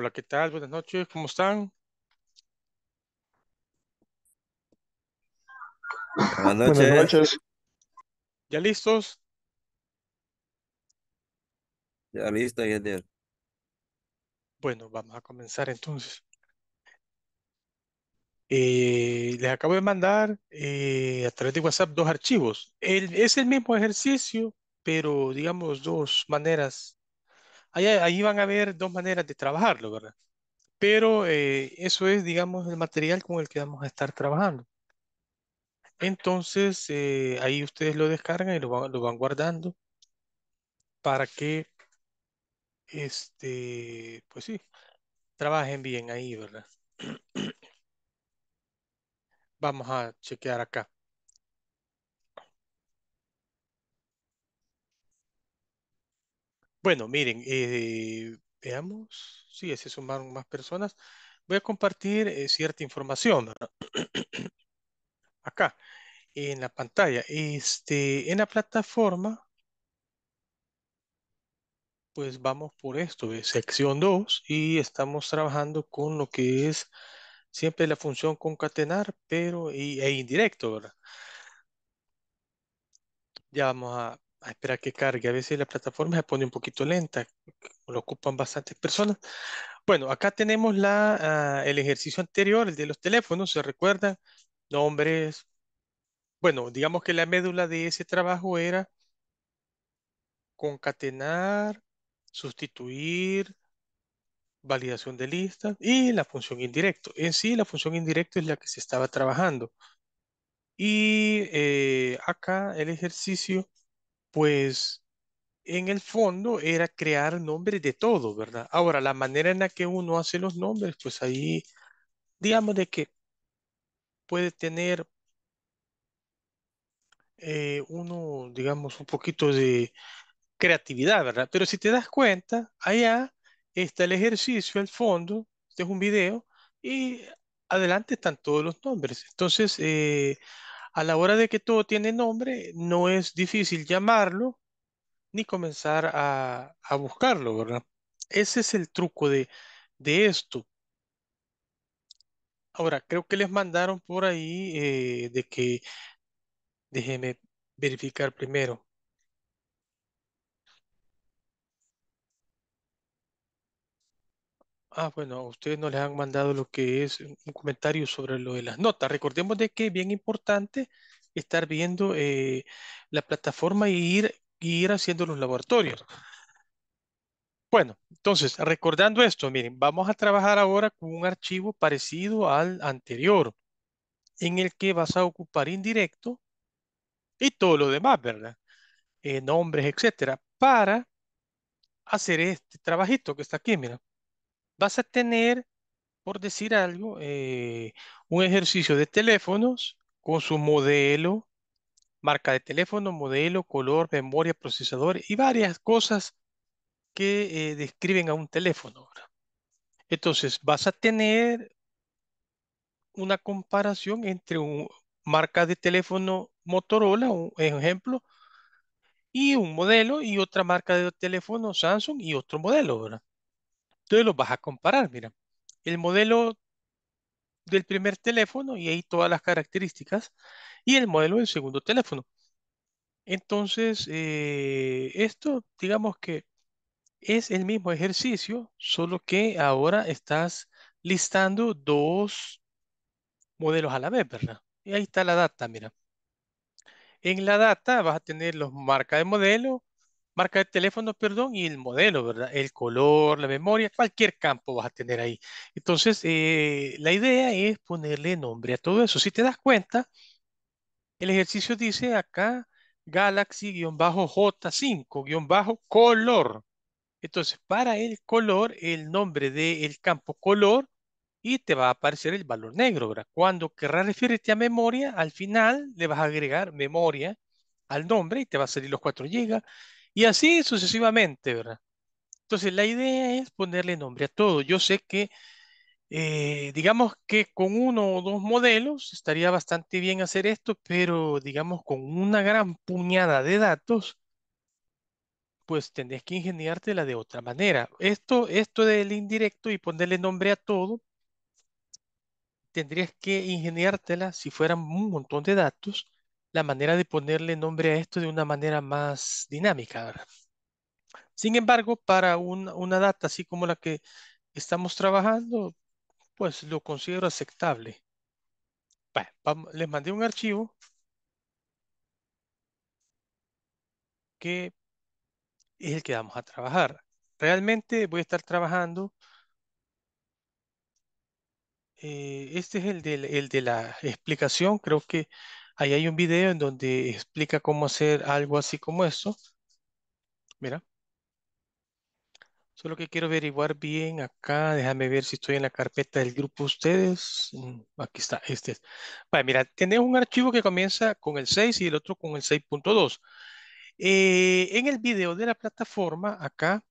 Hola, ¿qué tal? Buenas noches, ¿cómo están? Buenas noches. ¿Ya listos? Ya listo, Bueno, vamos a comenzar entonces. Eh, les acabo de mandar eh, a través de WhatsApp dos archivos. es el mismo ejercicio, pero digamos dos maneras ahí, van a haber dos maneras de trabajarlo, ¿verdad? Pero eh, eso es, digamos, el material con el que vamos a estar trabajando. Entonces, eh, ahí ustedes lo descargan y lo, lo van guardando para que, este, pues sí, trabajen bien ahí, ¿verdad? Vamos a chequear acá. Bueno, miren, eh, veamos si sí, se sumaron más personas. Voy a compartir eh, cierta información acá en la pantalla. Este, en la plataforma, pues vamos por esto, es sección 2 y estamos trabajando con lo que es siempre la función concatenar, pero e indirecto, ¿verdad? Ya vamos a a esperar que cargue. A veces la plataforma se pone un poquito lenta, lo ocupan bastantes personas. Bueno, acá tenemos la, ah, el ejercicio anterior, el de los teléfonos, ¿se recuerdan? Nombres. Bueno, digamos que la médula de ese trabajo era concatenar, sustituir, validación de listas y la función indirecto. En sí, la función indirecto es la que se estaba trabajando. Y eh, acá el ejercicio pues en el fondo era crear nombres de todo, ¿verdad? Ahora, la manera en la que uno hace los nombres, pues ahí, digamos de que puede tener eh, uno, digamos, un poquito de creatividad, ¿verdad? Pero si te das cuenta, allá está el ejercicio el fondo, este es un video, y adelante están todos los nombres. Entonces, eh, a la hora de que todo tiene nombre, no es difícil llamarlo ni comenzar a, buscarlo, ¿verdad? Ese es el truco de, esto. Ahora, creo que les mandaron por ahí eh, de que, déjeme verificar primero. Ah, bueno, ustedes no les han mandado lo que es un comentario sobre lo de las notas. Recordemos de que es bien importante estar viendo eh, la plataforma e ir, ir haciendo los laboratorios. Bueno, entonces, recordando esto, miren, vamos a trabajar ahora con un archivo parecido al anterior, en el que vas a ocupar indirecto y todo lo demás, ¿verdad? Eh, nombres, etcétera, para hacer este trabajito que está aquí, miren vas a tener, por decir algo, eh, un ejercicio de teléfonos con su modelo, marca de teléfono, modelo, color, memoria, procesador y varias cosas que eh, describen a un teléfono. Entonces, vas a tener una comparación entre una marca de teléfono Motorola, un ejemplo, y un modelo y otra marca de teléfono Samsung y otro modelo, ¿verdad? Entonces lo vas a comparar, mira, el modelo del primer teléfono y ahí todas las características y el modelo del segundo teléfono. Entonces, eh, esto digamos que es el mismo ejercicio, solo que ahora estás listando dos modelos a la vez, ¿verdad? Y ahí está la data, mira. En la data vas a tener los marcas de modelo, marca de teléfono, perdón, y el modelo, ¿verdad? El color, la memoria, cualquier campo vas a tener ahí. Entonces, eh, la idea es ponerle nombre a todo eso. Si te das cuenta, el ejercicio dice acá Galaxy-J5-color. Entonces, para el color, el nombre del el campo color y te va a aparecer el valor negro, ¿verdad? Cuando querrás referirte a memoria, al final le vas a agregar memoria al nombre y te va a salir los 4 GB. Y así sucesivamente, ¿verdad? Entonces, la idea es ponerle nombre a todo. Yo sé que, eh, digamos que con uno o dos modelos estaría bastante bien hacer esto, pero digamos con una gran puñada de datos, pues tendrías que ingeniártela de otra manera. Esto, esto del indirecto y ponerle nombre a todo, tendrías que ingeniártela si fueran un montón de datos la manera de ponerle nombre a esto de una manera más dinámica. Sin embargo, para una data así como la que estamos trabajando, pues lo considero aceptable. les mandé un archivo que es el que vamos a trabajar. Realmente voy a estar trabajando. Eh, este es el el de la explicación. Creo que Ahí hay un video en donde explica cómo hacer algo así como esto. Mira. Solo que quiero averiguar bien acá. Déjame ver si estoy en la carpeta del grupo ustedes. Mm, aquí está, este. mira, tenés un archivo que comienza con el 6 y el otro con el 6.2. Eh, en el video de la plataforma, acá,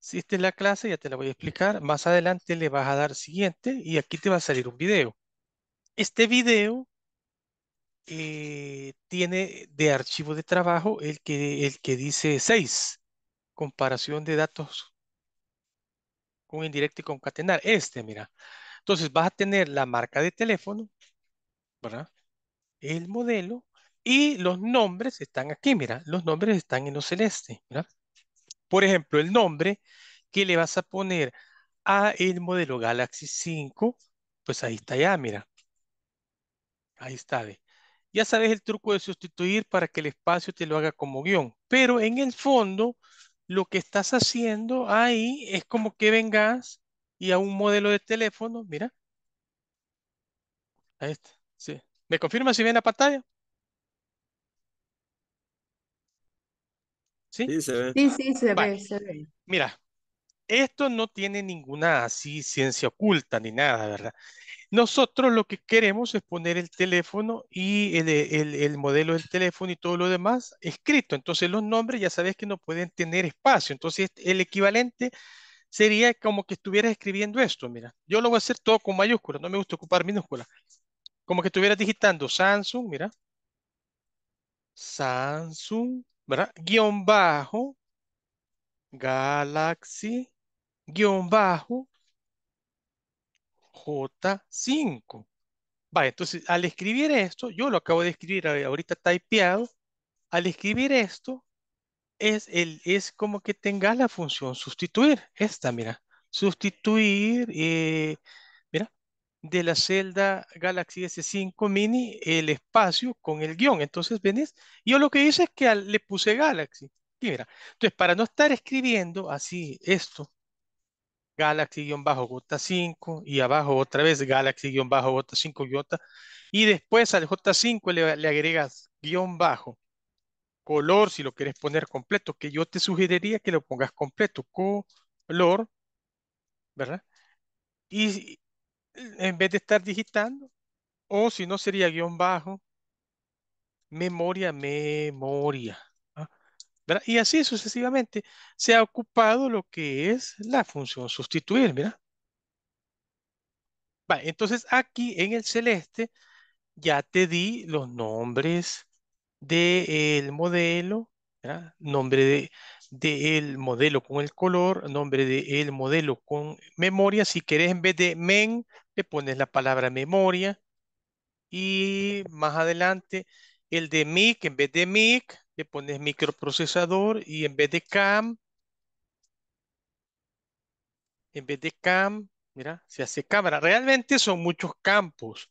si esta es la clase, ya te la voy a explicar. Más adelante le vas a dar siguiente y aquí te va a salir un video. Este video eh, tiene de archivo de trabajo el que, el que dice 6, comparación de datos con indirecto y concatenar. Este, mira. Entonces vas a tener la marca de teléfono, ¿verdad? El modelo y los nombres están aquí, mira. Los nombres están en lo celeste, ¿verdad? Por ejemplo, el nombre que le vas a poner a el modelo Galaxy 5, pues ahí está ya, mira. Ahí está, ¿ve? Ya sabes el truco de sustituir para que el espacio te lo haga como guión. Pero en el fondo, lo que estás haciendo ahí es como que vengas y a un modelo de teléfono, mira. Ahí está, sí. ¿Me confirma si ven la pantalla? ¿Sí? Sí, se ve. Sí, sí, se ve, se ve. Mira, esto no tiene ninguna así ciencia oculta ni nada, ¿verdad? Nosotros lo que queremos es poner el teléfono y el, modelo del teléfono y todo lo demás escrito. Entonces los nombres ya sabes que no pueden tener espacio. Entonces el equivalente sería como que estuvieras escribiendo esto, mira. Yo lo voy a hacer todo con mayúsculas, no me gusta ocupar minúsculas. Como que estuvieras digitando Samsung, mira. Samsung, ¿verdad? Guión bajo, Galaxy guión bajo J5. Vale, entonces al escribir esto, yo lo acabo de escribir ahorita typeado, al escribir esto, es, el, es como que tenga la función sustituir, esta, mira, sustituir, eh, mira, de la celda Galaxy S5 Mini el espacio con el guión. Entonces, ¿venís? Yo lo que hice es que le puse Galaxy. mira, entonces para no estar escribiendo así esto, Galaxy-J 5 y abajo otra vez Galaxy-J 5 y después al J5 le, le, agregas guión bajo color si lo quieres poner completo que yo te sugeriría que lo pongas completo color ¿verdad? y en vez de estar digitando o si no sería guión bajo memoria memoria y así sucesivamente se ha ocupado lo que es la función sustituir, ¿verdad? entonces aquí en el celeste ya te di los nombres del modelo, nombre del de, modelo con el color, nombre del modelo con memoria. Si querés en vez de men, le pones la palabra memoria. Y más adelante el de mic en vez de mic, pones microprocesador y en vez de CAM, en vez de CAM, mira, se hace cámara. Realmente son muchos campos.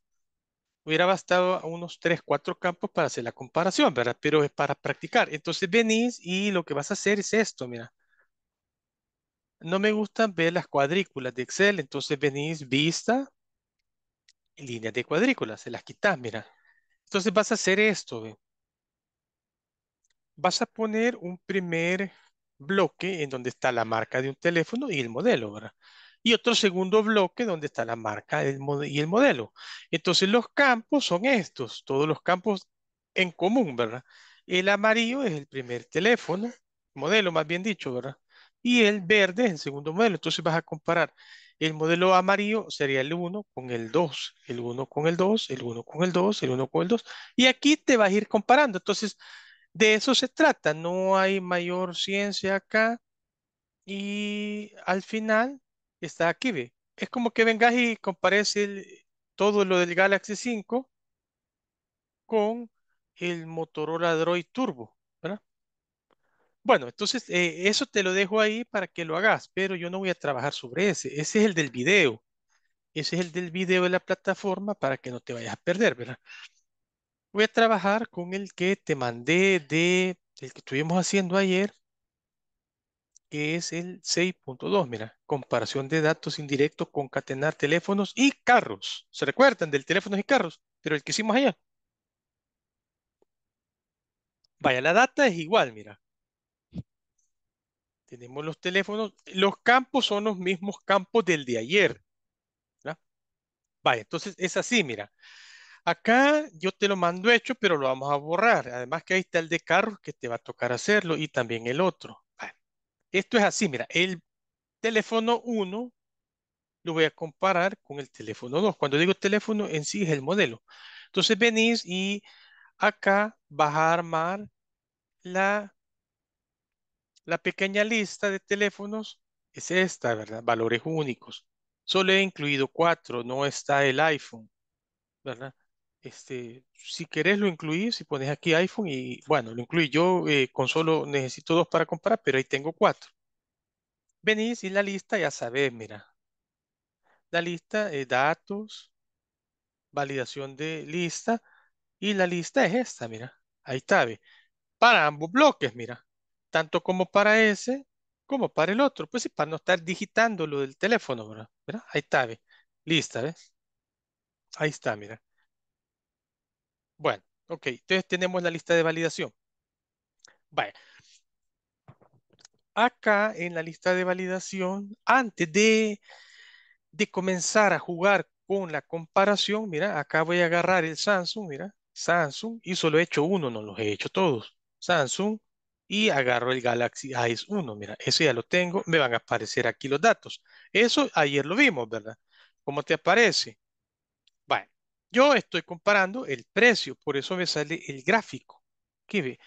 Hubiera bastado unos 3, 4 campos para hacer la comparación, ¿verdad? Pero es para practicar. Entonces venís y lo que vas a hacer es esto, mira. No me gustan ver las cuadrículas de Excel, entonces venís vista, líneas de cuadrículas, se las quitas, mira. Entonces vas a hacer esto, ¿ve? vas a poner un primer bloque en donde está la marca de un teléfono y el modelo, ¿verdad? Y otro segundo bloque donde está la marca y el modelo. Entonces los campos son estos, todos los campos en común, ¿verdad? El amarillo es el primer teléfono, modelo más bien dicho, ¿verdad? Y el verde es el segundo modelo. Entonces vas a comparar el modelo amarillo sería el 1 con el 2, el 1 con el 2, el 1 con el 2, el 1 con el 2. Y aquí te vas a ir comparando. Entonces, de eso se trata, no hay mayor ciencia acá y al final está aquí, ve. Es como que vengas y compares todo lo del Galaxy 5 con el Motorola Droid Turbo, ¿verdad? Bueno, entonces eh, eso te lo dejo ahí para que lo hagas, pero yo no voy a trabajar sobre ese. Ese es el del video. Ese es el del video de la plataforma para que no te vayas a perder, ¿verdad? Voy a trabajar con el que te mandé de, el que estuvimos haciendo ayer, que es el 6.2. Mira, comparación de datos indirectos, concatenar teléfonos y carros. ¿Se recuerdan del teléfonos y carros? Pero el que hicimos allá. Vaya, la data es igual, mira. Tenemos los teléfonos. Los campos son los mismos campos del de ayer. Vaya, entonces es así, mira. Acá yo te lo mando hecho, pero lo vamos a borrar. Además que ahí está el de carros que te va a tocar hacerlo y también el otro. Esto es así, mira, el teléfono 1 lo voy a comparar con el teléfono 2. Cuando digo teléfono, en sí es el modelo. Entonces venís y acá vas a armar la, la pequeña lista de teléfonos. Es esta, ¿verdad? Valores únicos. Solo he incluido cuatro, no está el iPhone, ¿verdad? Este, si querés lo incluís, si pones aquí iPhone y bueno, lo incluí yo eh, con solo necesito dos para comprar, pero ahí tengo cuatro. Venís y la lista ya sabés, mira. La lista de eh, datos, validación de lista y la lista es esta, mira. Ahí está, ve. Para ambos bloques, mira. Tanto como para ese como para el otro. Pues sí, para no estar digitando lo del teléfono, ¿verdad? Ahí está, ve. Lista, ¿ves? Ahí está, mira. Bueno, ok. Entonces tenemos la lista de validación. Acá en la lista de validación, antes de, de comenzar a jugar con la comparación, mira, acá voy a agarrar el Samsung, mira, Samsung, y solo he hecho uno, no los he hecho todos. Samsung, y agarro el Galaxy Ice 1, mira, ese ya lo tengo, me van a aparecer aquí los datos. Eso ayer lo vimos, ¿verdad? ¿Cómo te aparece? Yo estoy comparando el precio, por eso me sale el gráfico. ¿Qué ve?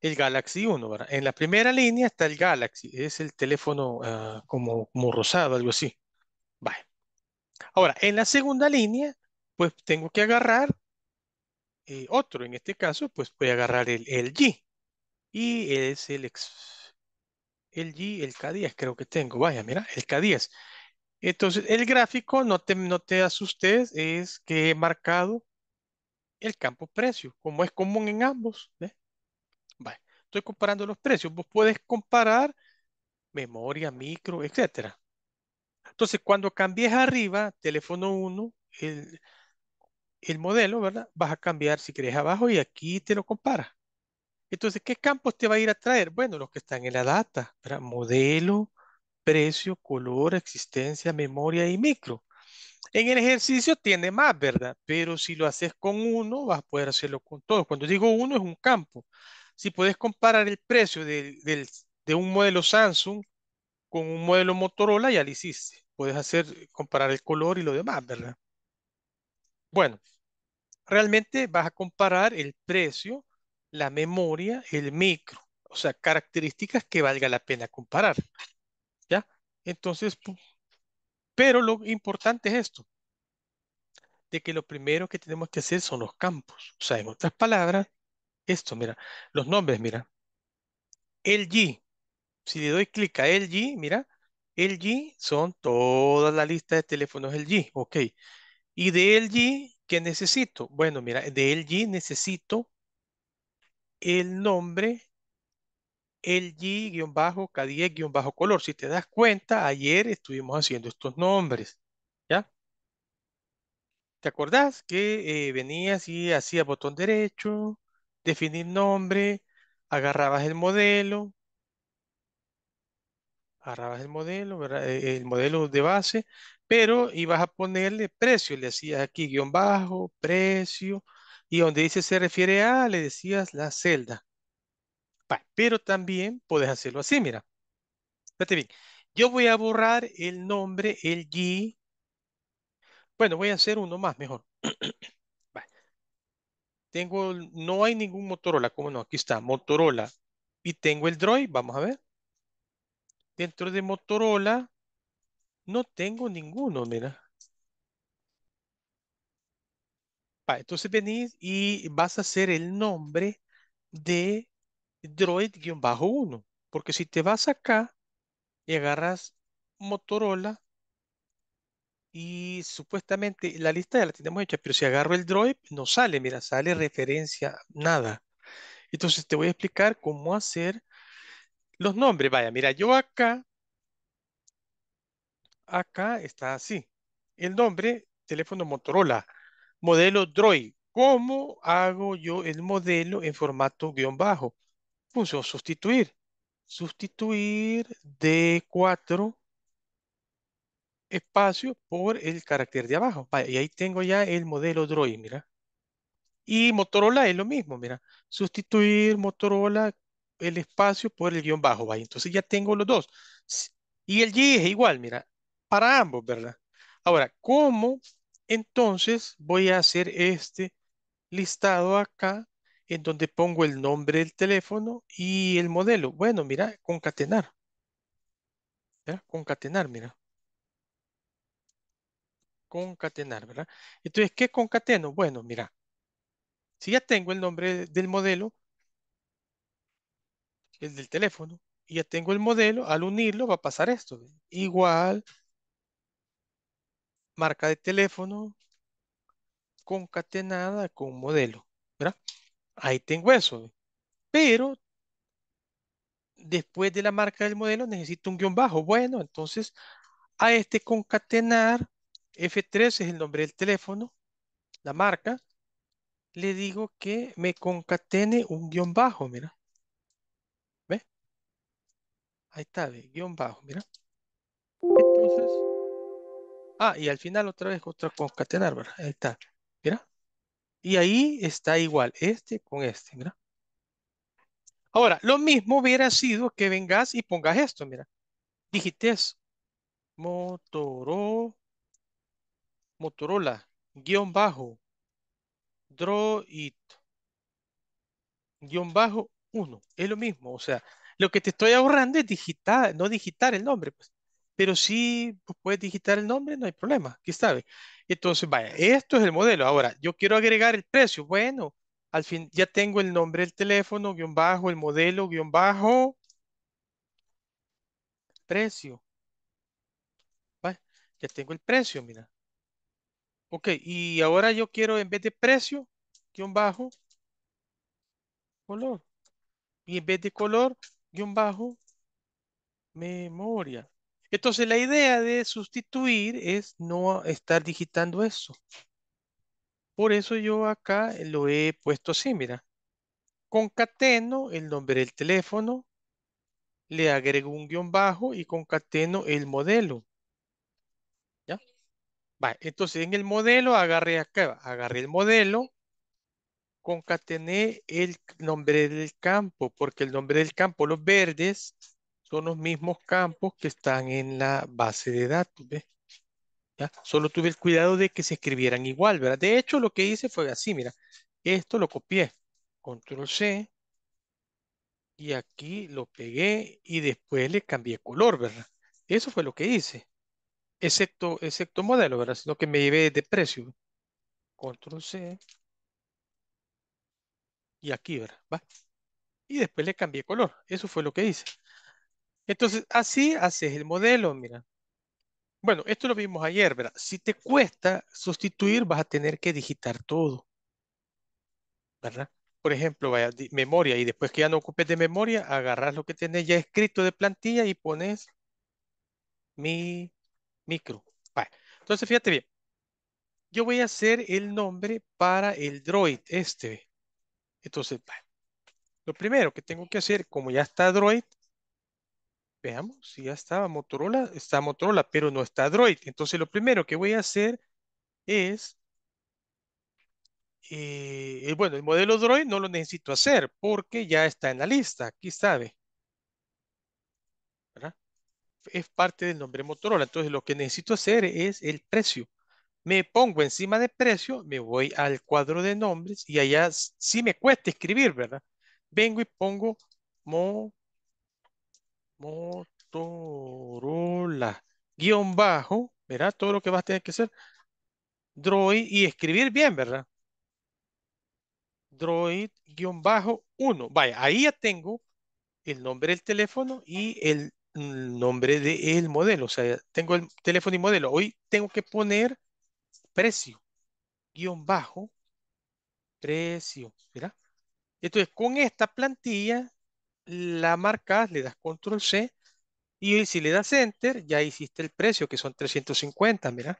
El Galaxy 1, En la primera línea está el Galaxy, es el teléfono ah, como, rosado, algo así. Ahora, en la segunda línea, pues tengo que agarrar eh, otro. En este caso, pues voy a agarrar el LG. Y es el, ex, el el K10 creo que tengo. Vaya, mira, el K10. Entonces, el gráfico, no te, no asustes, es que he marcado el campo precio, como es común en ambos. Estoy comparando los precios. Vos puedes comparar memoria, micro, etcétera. Entonces, cuando cambies arriba, teléfono 1, el, el modelo, ¿verdad? Vas a cambiar si querés abajo y aquí te lo compara. Entonces, ¿qué campos te va a ir a traer? Bueno, los que están en la data, ¿verdad? Modelo, precio, color, existencia, memoria y micro. En el ejercicio tiene más, ¿verdad? Pero si lo haces con uno, vas a poder hacerlo con todos. Cuando digo uno, es un campo. Si puedes comparar el precio de, un modelo Samsung con un modelo Motorola, ya lo hiciste. Puedes hacer, comparar el color y lo demás, ¿verdad? Bueno, realmente vas a comparar el precio, la memoria, el micro. O sea, características que valga la pena comparar. Entonces, pero lo importante es esto, de que lo primero que tenemos que hacer son los campos. O sea, en otras palabras, esto, mira, los nombres, mira. el G. si le doy clic a LG, mira, el LG son toda la lista de teléfonos LG, ok. Y de LG, ¿qué necesito? Bueno, mira, de LG necesito el nombre LG-K10-Color. Si te das cuenta, ayer estuvimos haciendo estos nombres. ¿Ya? ¿Te acordás que eh, venías y hacías botón derecho, definir nombre, agarrabas el modelo, agarrabas el modelo, e-, el modelo de base, pero ibas a ponerle precio, le hacías aquí guión bajo, precio, y donde dice se refiere a, le decías la celda pero también puedes hacerlo así, mira. Fíjate bien. Yo voy a borrar el nombre, el G. Bueno, voy a hacer uno más, mejor. Tengo, no hay ningún Motorola, ¿cómo no? Aquí está, Motorola. Y tengo el Droid, vamos a ver. Dentro de Motorola no tengo ninguno, mira. entonces venís y vas a hacer el nombre de Droid-1. Porque si te vas acá y agarras Motorola y supuestamente la lista ya la tenemos hecha, pero si agarro el Droid no sale, mira, sale referencia, nada. Entonces te voy a explicar cómo hacer los nombres. Vaya, mira, yo acá, acá está así. El nombre, teléfono Motorola, modelo Droid. ¿Cómo hago yo el modelo en formato guión bajo? Función sustituir. Sustituir D4 espacio por el carácter de abajo. y ahí tengo ya el modelo Droid, mira. Y Motorola es lo mismo, mira. Sustituir Motorola el espacio por el guión bajo. Vale. Entonces ya tengo los dos. Y el G es igual, mira. Para ambos, ¿verdad? Ahora, ¿cómo entonces voy a hacer este listado acá en donde pongo el nombre del teléfono y el modelo. Bueno, mira, concatenar. Concatenar, mira. Concatenar, ¿verdad? Entonces, ¿qué concateno? Bueno, mira. Si ya tengo el nombre del modelo, el del teléfono, y ya tengo el modelo, al unirlo va a pasar esto. Igual, marca de teléfono concatenada con modelo, ¿verdad? ahí tengo eso. Pero después de la marca del modelo necesito un guión bajo. Bueno, entonces a este concatenar, F3 es el nombre del teléfono, la marca, le digo que me concatene un guión bajo, mira. ¿Ve? Ahí está, guión bajo, mira. Entonces, ah, y al final otra vez otra concatenar, ¿verdad? Ahí está, mira. Y ahí está igual este con este, mira. Ahora, lo mismo hubiera sido que vengas y pongas esto, mira. Digites Motorola, guión bajo, Droid, guión bajo, uno. Es lo mismo, o sea, lo que te estoy ahorrando es digitar, no digitar el nombre, pues. Pero sí pues, puedes digitar el nombre, no hay problema, ¿qué sabe? Entonces, vaya, esto es el modelo. Ahora, yo quiero agregar el precio. Bueno, al fin ya tengo el nombre del teléfono, guión bajo, el modelo, guión bajo, precio. Vaya, ya tengo el precio, mira. Ok, y ahora yo quiero en vez de precio, guión bajo, color. Y en vez de color, guión bajo, memoria. Entonces la idea de sustituir es no estar digitando eso. Por eso yo acá lo he puesto así, mira. Concateno el nombre del teléfono, le agrego un guión bajo y concateno el modelo. ¿Ya? entonces en el modelo agarré acá, agarré el modelo, concatené el nombre del campo, porque el nombre del campo, los verdes, son los mismos campos que están en la base de datos, Solo tuve el cuidado de que se escribieran igual, ¿verdad? De hecho, lo que hice fue así, mira, esto lo copié, control C, y aquí lo pegué y después le cambié color, ¿verdad? Eso fue lo que hice, excepto, excepto modelo, ¿verdad? Sino que me llevé de precio. Control C, y aquí, ¿verdad? ¿Va? Y después le cambié color, eso fue lo que hice. Entonces, así haces el modelo, mira. Bueno, esto lo vimos ayer, ¿verdad? Si te cuesta sustituir, vas a tener que digitar todo. ¿Verdad? Por ejemplo, vaya, memoria, y después que ya no ocupes de memoria, agarras lo que tenés ya escrito de plantilla y pones mi micro. Entonces, fíjate bien. Yo voy a hacer el nombre para el droid, este. Entonces, lo primero que tengo que hacer, como ya está droid, Veamos si ya estaba Motorola. Está Motorola, pero no está Droid. Entonces lo primero que voy a hacer es... Eh, bueno, el modelo Droid no lo necesito hacer porque ya está en la lista. Aquí sabe. Es parte del nombre Motorola. Entonces lo que necesito hacer es el precio. Me pongo encima de precio, me voy al cuadro de nombres y allá sí me cuesta escribir, ¿verdad? Vengo y pongo Motorola. Motorola, guión bajo, ¿verdad? todo lo que vas a tener que hacer. Droid y escribir bien, ¿verdad? Droid guión bajo 1. Vaya, ahí ya tengo el nombre del teléfono y el nombre del modelo. O sea, tengo el teléfono y modelo. Hoy tengo que poner precio, guión bajo, precio. ¿verdad? Entonces, con esta plantilla la marca le das control C y si le das enter, ya hiciste el precio que son 350, mira.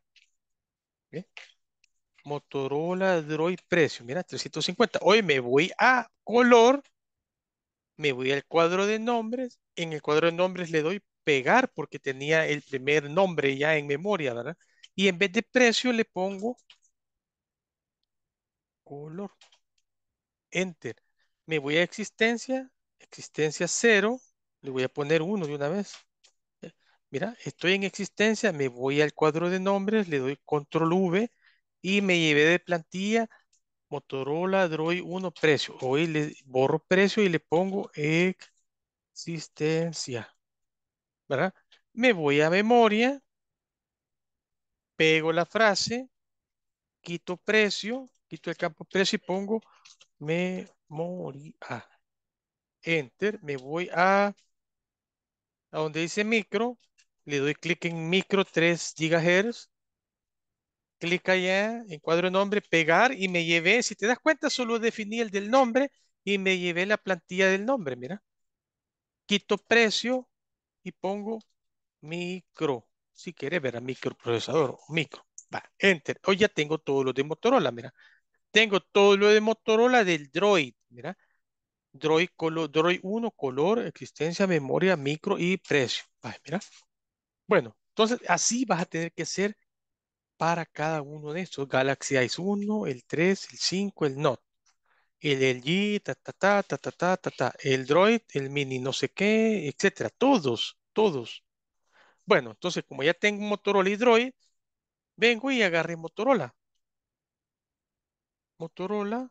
Motorola Droid precio, mira, 350. Hoy me voy a color, me voy al cuadro de nombres, en el cuadro de nombres le doy pegar porque tenía el primer nombre ya en memoria, ¿verdad? Y en vez de precio le pongo color. Enter. Me voy a existencia, existencia 0, le voy a poner 1 de una vez. Mira, estoy en existencia, me voy al cuadro de nombres, le doy control V y me llevé de plantilla Motorola Droid 1 precio. Hoy le borro precio y le pongo existencia. ¿Verdad? Me voy a memoria, pego la frase, quito precio, quito el campo precio y pongo memoria enter, me voy a, a donde dice micro, le doy clic en micro 3 GHz, clic allá, encuadro nombre, pegar y me llevé, si te das cuenta, solo definí el del nombre y me llevé la plantilla del nombre, mira. Quito precio y pongo micro, si quieres ver a microprocesador micro. Va, enter. Hoy ya tengo todo lo de Motorola, mira. Tengo todo lo de Motorola del Droid, mira. Droid, color, Droid 1, color, existencia, memoria, micro y precio. mira. Bueno, entonces así vas a tener que ser para cada uno de estos. Galaxy Ice 1, el 3, el 5, el Note. El LG, ta, ta, ta, ta, ta, ta, El Droid, el Mini no sé qué, etcétera. Todos, todos. Bueno, entonces como ya tengo Motorola y Droid, vengo y agarré Motorola. Motorola,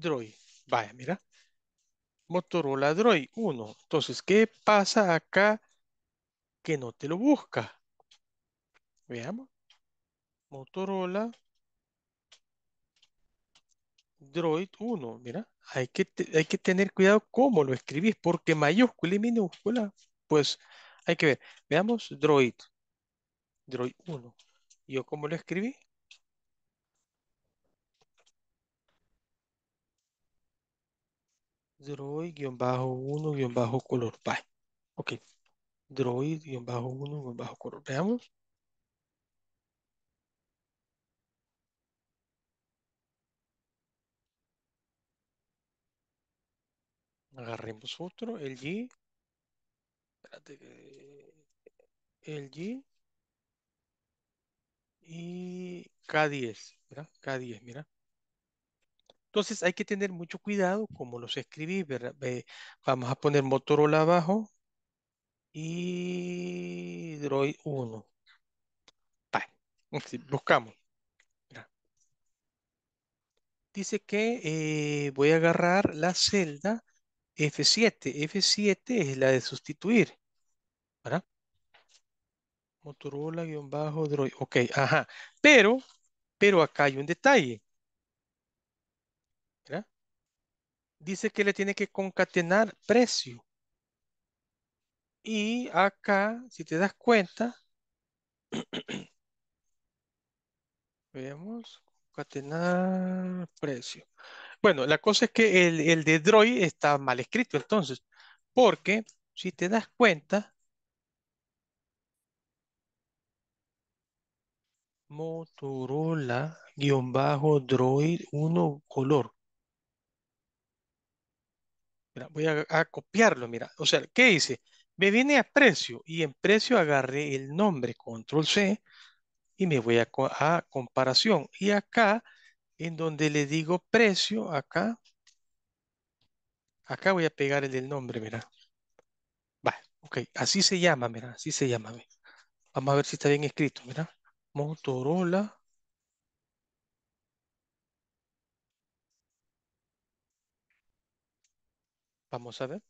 Droid. Vaya, mira. Motorola Droid 1. Entonces, ¿qué pasa acá que no te lo busca? Veamos. Motorola Droid 1. Mira, hay que, hay que tener cuidado cómo lo escribís, porque mayúscula y minúscula, pues hay que ver. Veamos Droid. Droid 1. ¿Yo cómo lo escribí? Droid-1-color. pai. Ok. Droid-1-color. Veamos. Agarremos otro, el G. El G. Y K10, k K10, mira. Entonces hay que tener mucho cuidado como los escribí. vamos a poner Motorola abajo y Droid 1. buscamos. Dice que eh, voy a agarrar la celda F7. F7 es la de sustituir. ¿Verdad? Motorola-Droid. Ok, ajá. Pero, pero acá hay un detalle. dice que le tiene que concatenar precio. Y acá, si te das cuenta, veamos, concatenar precio. Bueno, la cosa es que el, de Droid está mal escrito entonces, porque si te das cuenta, Motorola-Droid 1 color voy a, copiarlo, mira. O sea, ¿qué dice Me viene a precio y en precio agarré el nombre, control C, y me voy a, comparación. Y acá, en donde le digo precio, acá, acá voy a pegar el del nombre, mira. Va, ok, así se llama, mira, así se llama. Vamos a ver si está bien escrito, mira. Motorola Vamos a ver.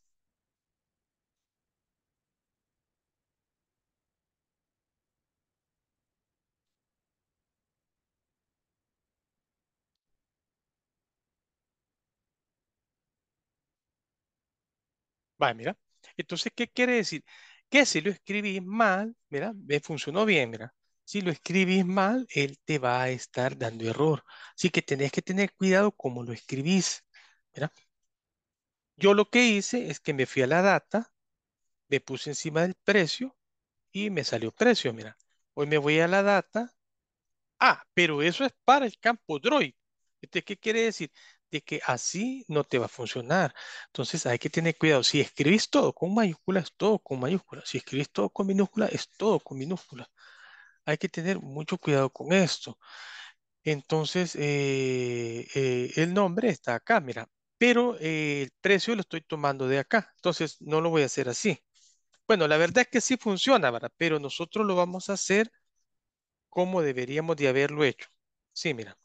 Vale, mira. Entonces, ¿qué quiere decir? Que si lo escribís mal, mira, me funcionó bien, mira. Si lo escribís mal, él te va a estar dando error. Así que tenés que tener cuidado cómo lo escribís. Mira, yo lo que hice es que me fui a la data, me puse encima del precio y me salió precio, mira. Hoy me voy a la data. Ah, pero eso es para el campo Droid. Entonces, ¿qué quiere decir? De que así no te va a funcionar. Entonces, hay que tener cuidado. Si escribís todo con mayúsculas, todo con mayúsculas. Si escribís todo con minúsculas, es todo con minúsculas. Hay que tener mucho cuidado con esto. Entonces, eh, eh, el nombre está acá, mira pero eh, el precio lo estoy tomando de acá, entonces no lo voy a hacer así. Bueno, la verdad es que sí funciona, ¿verdad? Pero nosotros lo vamos a hacer como deberíamos de haberlo hecho. Sí, mira.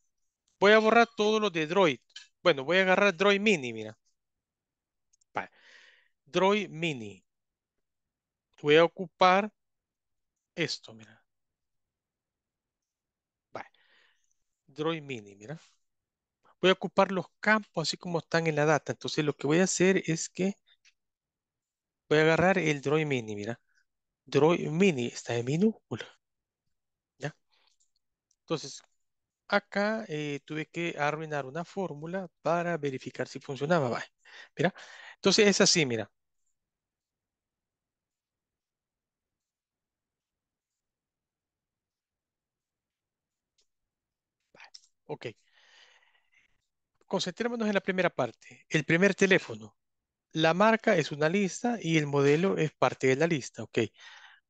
Voy a borrar todo lo de Droid. Bueno, voy a agarrar Droid Mini, mira. Droid Mini. Voy a ocupar esto, mira. Vale. Droid Mini, mira voy a ocupar los campos así como están en la data. Entonces lo que voy a hacer es que voy a agarrar el Droid Mini, mira. Droid Mini está en minúscula. ¿Ya? Entonces, acá eh, tuve que arruinar una fórmula para verificar si funcionaba. Mira, entonces es así, mira. Ok concentrémonos en la primera parte. El primer teléfono. La marca es una lista y el modelo es parte de la lista. Ok.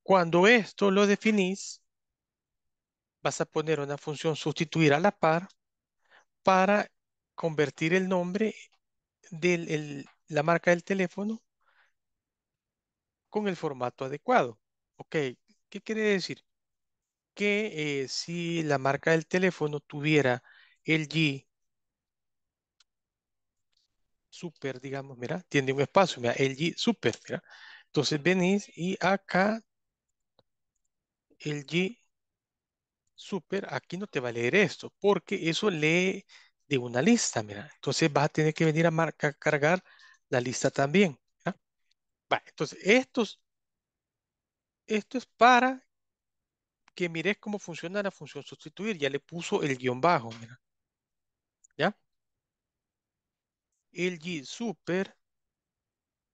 Cuando esto lo definís, vas a poner una función sustituir a la par para convertir el nombre de la marca del teléfono con el formato adecuado. Ok, ¿qué quiere decir? Que eh, si la marca del teléfono tuviera el G super, digamos, mira, tiene un espacio, mira, g super, mira. Entonces venís y acá g super, aquí no te va a leer esto, porque eso lee de una lista, mira. Entonces vas a tener que venir a, cargar la lista también. Vale, entonces estos, esto es para que mires cómo funciona la función sustituir. Ya le puso el guión bajo, mira. el G Super,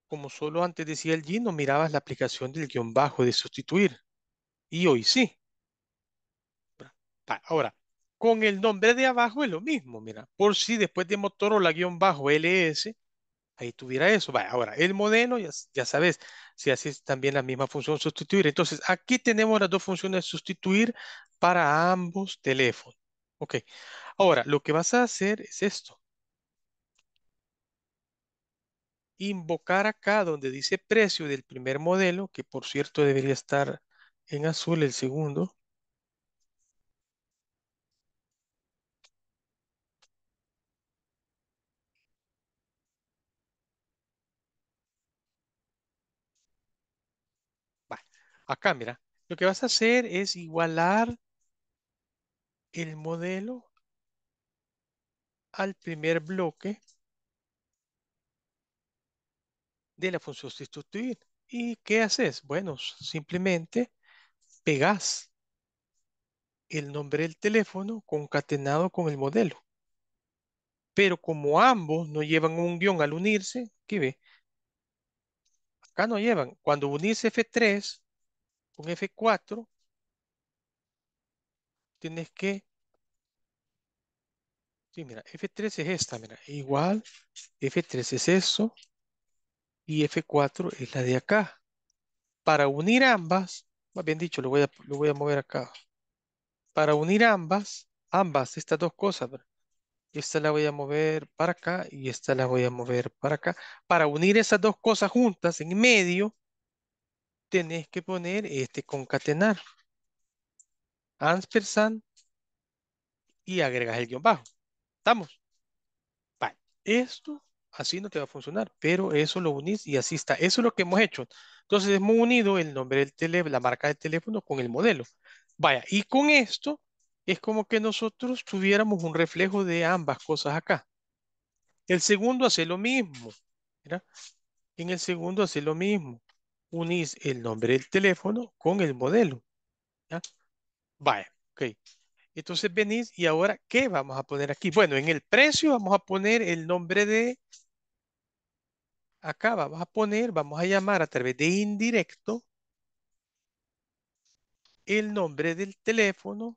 como solo antes decía el G no mirabas la aplicación del guión bajo de sustituir. Y hoy sí. Ahora, con el nombre de abajo es lo mismo, mira. Por si después de la guión bajo LS, ahí tuviera eso. Vale, ahora, el modelo, ya, sabes, si haces también la misma función sustituir. Entonces, aquí tenemos las dos funciones sustituir para ambos teléfonos. Ok. Ahora, lo que vas a hacer es esto. invocar acá donde dice precio del primer modelo, que por cierto debería estar en azul el segundo. Acá, mira, lo que vas a hacer es igualar el modelo al primer bloque de la función sustituir. ¿Y qué haces? Bueno, simplemente pegas el nombre del teléfono concatenado con el modelo. Pero como ambos no llevan un guión al unirse, ¿qué ve? Acá no llevan. Cuando unirse F3 con F4, tienes que... Sí, mira, F3 es esta, mira. Igual, F3 es eso, y F4 es la de acá. Para unir ambas, más bien dicho, lo voy a, lo voy a mover acá. Para unir ambas, ambas, estas dos cosas, esta la voy a mover para acá y esta la voy a mover para acá. Para unir esas dos cosas juntas en medio, tenés que poner este concatenar. Anspersan y agregas el guión bajo. ¿Estamos? Vale. Esto así no te va a funcionar, pero eso lo unís y así está. Eso es lo que hemos hecho. Entonces hemos unido el nombre del teléfono, la marca del teléfono con el modelo. Vaya, y con esto es como que nosotros tuviéramos un reflejo de ambas cosas acá. El segundo hace lo mismo. En el segundo hace lo mismo. Unís el nombre del teléfono con el modelo. Vaya, ok. Entonces venís y ahora, ¿qué vamos a poner aquí? Bueno, en el precio vamos a poner el nombre de acá vamos a poner, vamos a llamar a través de indirecto el nombre del teléfono,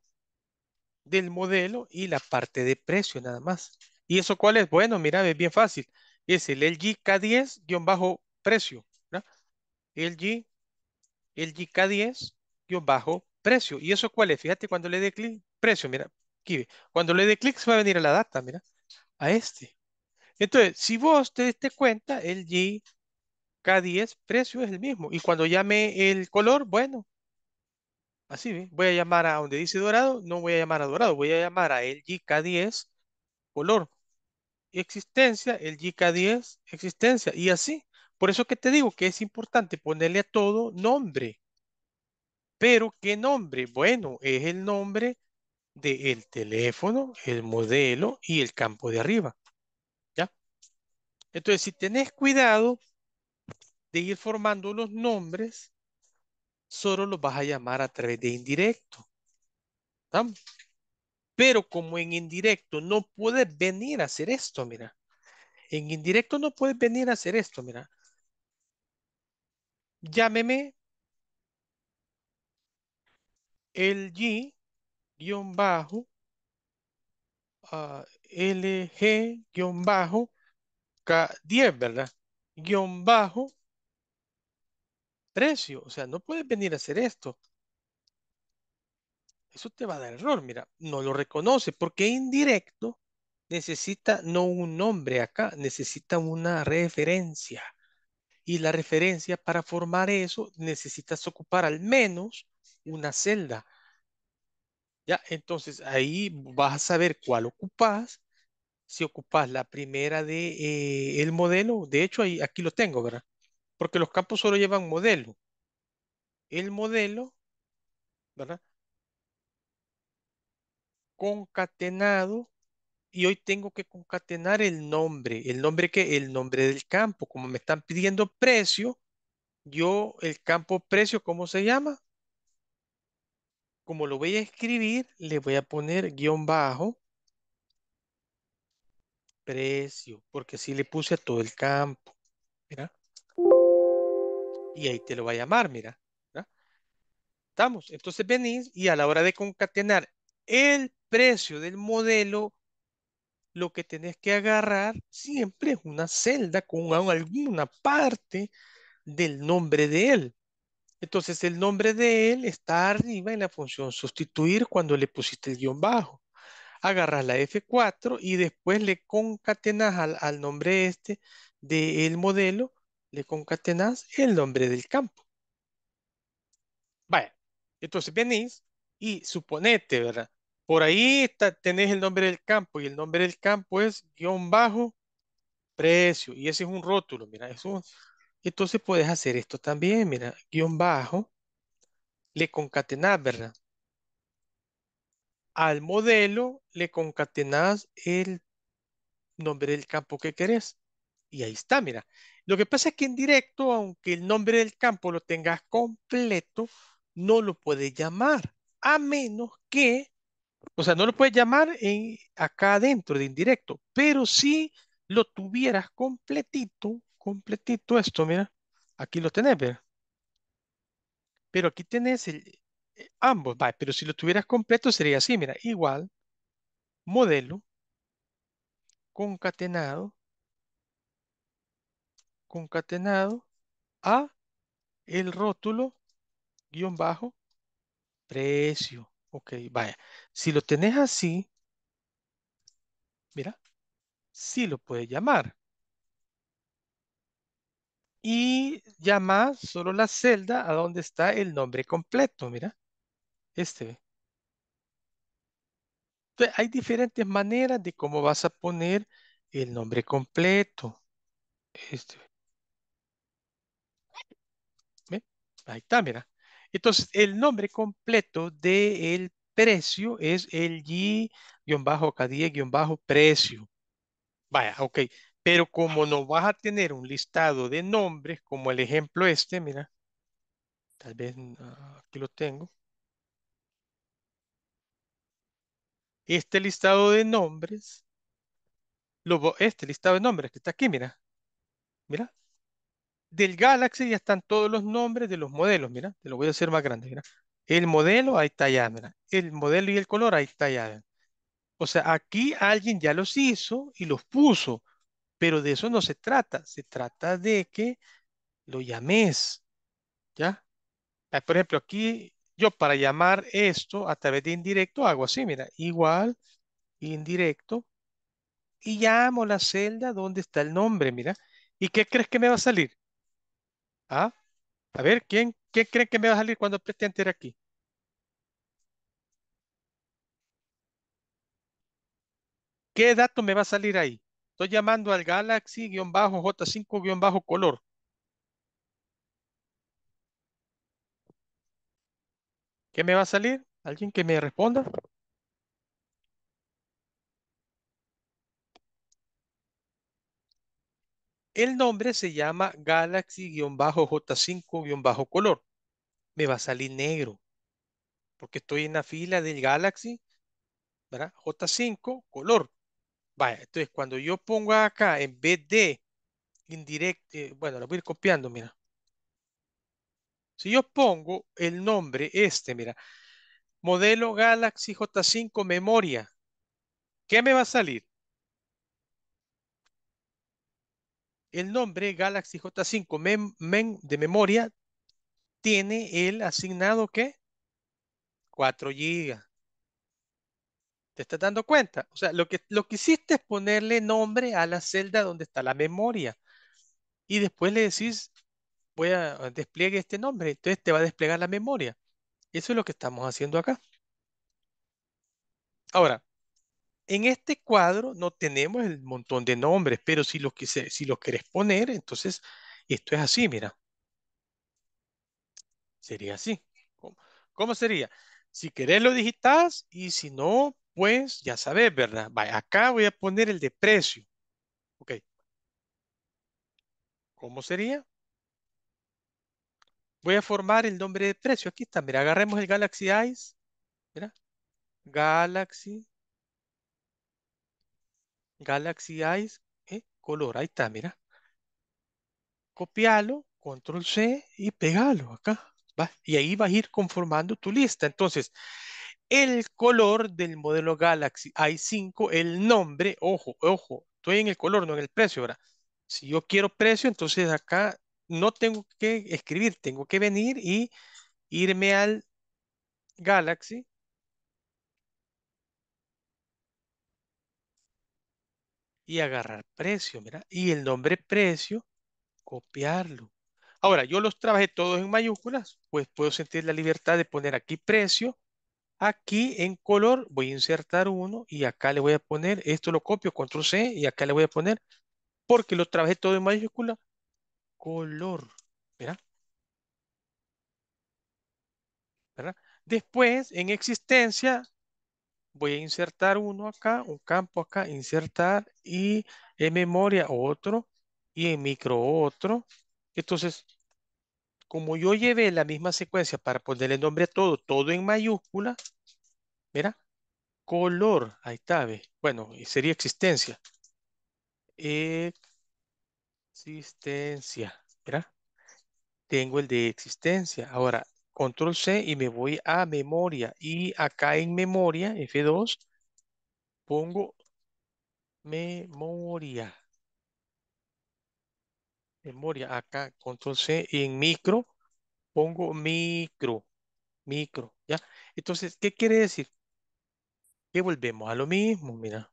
del modelo y la parte de precio nada más. ¿Y eso cuál es? Bueno, mira, es bien fácil. Es el LG K10-precio. LG, LG K10-precio. ¿Y eso cuál es? Fíjate cuando le dé clic, precio, mira, aquí, cuando le dé clic se va a venir a la data, mira, a este. Entonces, si vos te diste cuenta, el gk 10 precio es el mismo. Y cuando llame el color, bueno, así Voy a llamar a donde dice dorado, no voy a llamar a dorado, voy a llamar a el GK10 color. Existencia, el GK10, existencia, y así. Por eso que te digo que es importante ponerle a todo nombre. Pero, ¿qué nombre? Bueno, es el nombre del teléfono, el modelo y el campo de arriba. Entonces, si tenés cuidado de ir formando los nombres, solo los vas a llamar a través de indirecto. Pero como en indirecto no puedes venir a hacer esto, mira. En indirecto no puedes venir a hacer esto, mira. Llámeme el G guión bajo ah, L LG guión bajo 10 ¿verdad? Guión bajo precio. O sea, no puedes venir a hacer esto. Eso te va a dar error, mira, no lo reconoce porque indirecto necesita no un nombre acá, necesita una referencia. Y la referencia para formar eso necesitas ocupar al menos una celda. Ya, entonces ahí vas a saber cuál ocupas si ocupas la primera de eh, el modelo, de hecho aquí lo tengo, ¿verdad? Porque los campos solo llevan modelo. El modelo, ¿verdad? Concatenado. Y hoy tengo que concatenar el nombre. ¿El nombre que El nombre del campo. Como me están pidiendo precio, yo el campo precio, ¿cómo se llama? Como lo voy a escribir, le voy a poner guión bajo precio, porque si le puse a todo el campo. Mira. Y ahí te lo va a llamar, mira. mira. Estamos. Entonces venís y a la hora de concatenar el precio del modelo, lo que tenés que agarrar siempre es una celda con alguna parte del nombre de él. Entonces el nombre de él está arriba en la función sustituir cuando le pusiste el guión bajo agarras la F4 y después le concatenas al, nombre este del modelo, le concatenas el nombre del campo. Vaya, entonces venís y suponete, ¿verdad? Por ahí está, tenés el nombre del campo y el nombre del campo es guión bajo precio y ese es un rótulo, mira, es entonces puedes hacer esto también, mira, guión bajo, le concatenas, ¿verdad? al modelo le concatenas el nombre del campo que querés. Y ahí está, mira. Lo que pasa es que en directo, aunque el nombre del campo lo tengas completo, no lo puedes llamar. A menos que, o sea, no lo puedes llamar acá adentro de indirecto. Pero si lo tuvieras completito, completito esto, mira. Aquí lo tenés, mira. Pero aquí tenés el, ambos, va, pero si lo tuvieras completo sería así, mira, igual, modelo, concatenado, concatenado a el rótulo, guión bajo, precio. Ok, vaya. Si lo tenés así, mira, sí lo puedes llamar. Y llama solo la celda a donde está el nombre completo, mira. Este. hay diferentes maneras de cómo vas a poner el nombre completo. Este. Ahí está, mira. Entonces, el nombre completo del precio es el g k precio Vaya, ok. Pero como no vas a tener un listado de nombres, como el ejemplo este, mira. Tal vez aquí lo tengo. este listado de nombres, este listado de nombres que está aquí, mira, mira, del Galaxy ya están todos los nombres de los modelos, mira, te lo voy a hacer más grande, mira. El modelo, ahí está ya, mira. El modelo y el color, ahí está ya. O sea, aquí alguien ya los hizo y los puso, pero de eso no se trata, se trata de que lo llames, ¿ya? Ah, por ejemplo, aquí yo para llamar esto a través de indirecto hago así, mira, igual, indirecto, y llamo la celda donde está el nombre, mira. ¿Y qué crees que me va a salir? ¿Ah? A ver, ¿quién, qué cree que me va a salir cuando apriete enter aquí? ¿Qué dato me va a salir ahí? Estoy llamando al Galaxy-J5-Color. ¿Qué me va a salir? ¿Alguien que me responda? El nombre se llama Galaxy-J5-Color. Me va a salir negro. Porque estoy en la fila del Galaxy ¿verdad? J5 color. Vaya, entonces cuando yo pongo acá en vez de indirecto, eh, bueno, lo voy a ir copiando, mira. Si yo pongo el nombre, este, mira, modelo Galaxy J5 memoria, ¿qué me va a salir? El nombre Galaxy J5 mem, de memoria tiene el asignado que 4 GB. ¿Te estás dando cuenta? O sea, lo que, lo que hiciste es ponerle nombre a la celda donde está la memoria. Y después le decís voy a despliegue este nombre, entonces te va a desplegar la memoria. Eso es lo que estamos haciendo acá. Ahora, en este cuadro no tenemos el montón de nombres, pero si los, quieres si querés poner, entonces esto es así, mira. Sería así. ¿Cómo, sería? Si querés lo digitas y si no, pues ya sabes, ¿verdad? acá voy a poner el de precio. Ok. ¿Cómo sería? Voy a formar el nombre de precio. Aquí está, mira, agarremos el Galaxy Eyes. Mira, Galaxy. Galaxy Eyes, eh, color, ahí está, mira. Copialo, control C y pegalo acá. ¿va? Y ahí vas a ir conformando tu lista. Entonces, el color del modelo Galaxy i5, el nombre, ojo, ojo, estoy en el color, no en el precio, Ahora. Si yo quiero precio, entonces acá no tengo que escribir, tengo que venir y irme al Galaxy. Y agarrar precio, mira. Y el nombre precio, copiarlo. Ahora, yo los trabajé todos en mayúsculas, pues puedo sentir la libertad de poner aquí precio. Aquí en color voy a insertar uno y acá le voy a poner, esto lo copio, control C, y acá le voy a poner, porque lo trabajé todo en mayúsculas color. ¿Verdad? Después, en existencia, voy a insertar uno acá, un campo acá, insertar y en memoria otro y en micro otro. Entonces, como yo llevé la misma secuencia para ponerle nombre a todo, todo en mayúscula, mira, color, ahí está, ¿ves? bueno, sería existencia. Eh, Existencia. Mira. Tengo el de existencia. Ahora, control C y me voy a memoria. Y acá en memoria, F2, pongo memoria. Memoria. Acá, control C y en micro, pongo micro. Micro, ¿ya? Entonces, ¿qué quiere decir? Que volvemos a lo mismo, mira.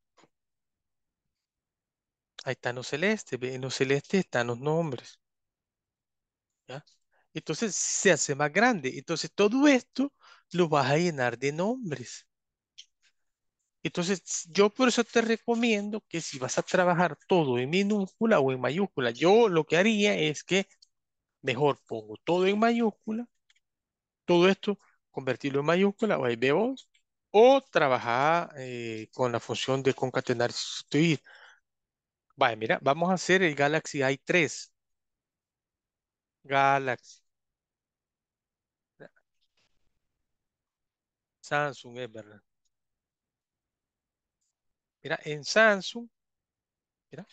Ahí están los celestes. En los celeste están los nombres. ¿ya? Entonces se hace más grande. Entonces todo esto lo vas a llenar de nombres. Entonces yo por eso te recomiendo que si vas a trabajar todo en minúscula o en mayúscula, yo lo que haría es que mejor pongo todo en mayúscula, todo esto convertirlo en mayúscula, o ahí veo, o trabajar eh, con la función de concatenar y sustituir. Vale, mira, vamos a hacer el Galaxy i3. Galaxy. Samsung es verdad. Mira, en Samsung. Mira.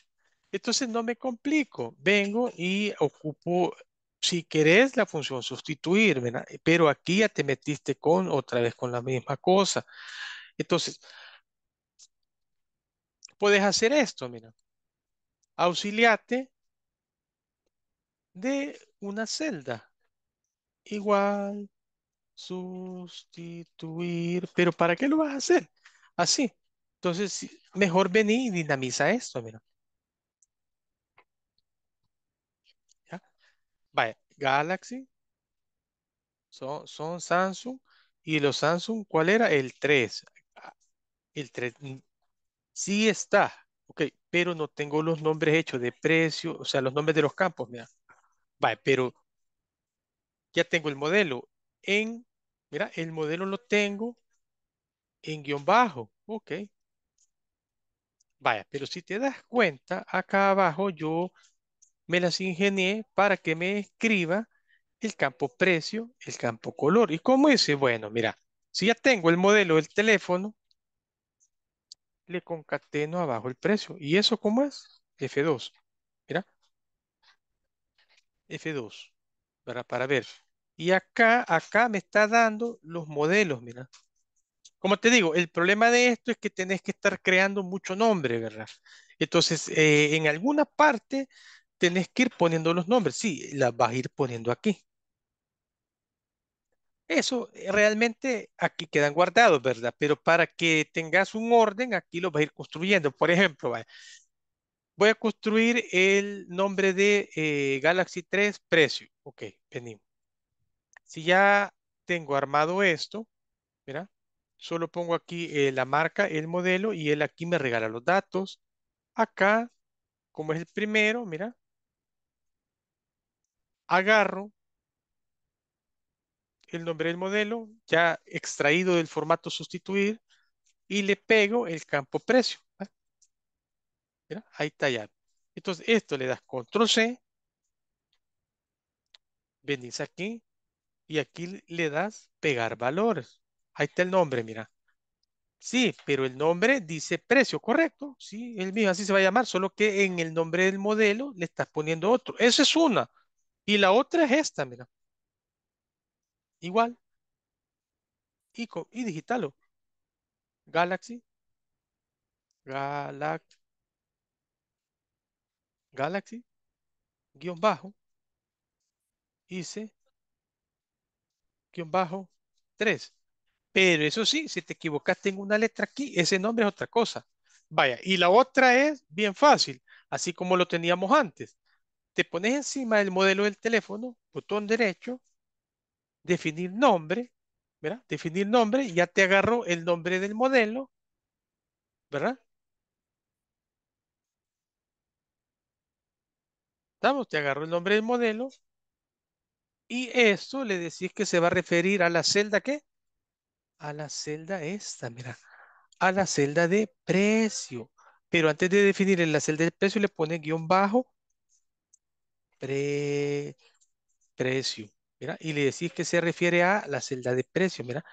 Entonces no me complico. Vengo y ocupo, si querés, la función sustituir, ¿verdad? Pero aquí ya te metiste con otra vez con la misma cosa. Entonces, puedes hacer esto, mira auxiliate de una celda. Igual, sustituir. ¿Pero para qué lo vas a hacer? Así. Entonces, mejor vení y dinamiza esto, mira. Vaya, Galaxy. Son, son Samsung. Y los Samsung, ¿cuál era? El 3. Ah, el 3 mm, sí está. Ok, pero no tengo los nombres hechos de precio, o sea, los nombres de los campos, mira. vaya pero ya tengo el modelo en, mira, el modelo lo tengo en guión bajo, ok. Vaya, pero si te das cuenta, acá abajo yo me las ingenié para que me escriba el campo precio, el campo color. ¿Y cómo ese, Bueno, mira, si ya tengo el modelo del teléfono, le concateno abajo el precio. ¿Y eso cómo es? F2. Mira. F2. Para, para ver. Y acá, acá me está dando los modelos, mira. Como te digo, el problema de esto es que tenés que estar creando mucho nombre, ¿verdad? Entonces, eh, en alguna parte tenés que ir poniendo los nombres. Sí, las vas a ir poniendo aquí. Eso eh, realmente aquí quedan guardados, ¿verdad? Pero para que tengas un orden, aquí lo vas a ir construyendo. Por ejemplo, voy a construir el nombre de eh, Galaxy 3 precio. Ok, venimos. Si ya tengo armado esto, mira, solo pongo aquí eh, la marca, el modelo y él aquí me regala los datos. Acá, como es el primero, mira, agarro el nombre del modelo ya extraído del formato sustituir y le pego el campo precio. ahí está ya. Entonces, esto le das control C. Venís aquí y aquí le das pegar valores. Ahí está el nombre, mira. Sí, pero el nombre dice precio, correcto. Sí, el mismo así se va a llamar, solo que en el nombre del modelo le estás poniendo otro. Esa es una. Y la otra es esta, mira igual y, y digitalo. Galaxy. Galaxy. Galaxy. Guión bajo. Hice. Guión bajo. 3. Pero eso sí, si te equivocaste en una letra aquí, ese nombre es otra cosa. Vaya, y la otra es bien fácil, así como lo teníamos antes. Te pones encima del modelo del teléfono, botón derecho, definir nombre, ¿verdad? Definir nombre, ya te agarró el nombre del modelo, ¿verdad? ¿Estamos? Te agarró el nombre del modelo y esto le decís que se va a referir a la celda ¿qué? A la celda esta, mira, a la celda de precio. Pero antes de definir en la celda de precio le pone guión bajo pre, precio y le decís que se refiere a la celda de precio, mira.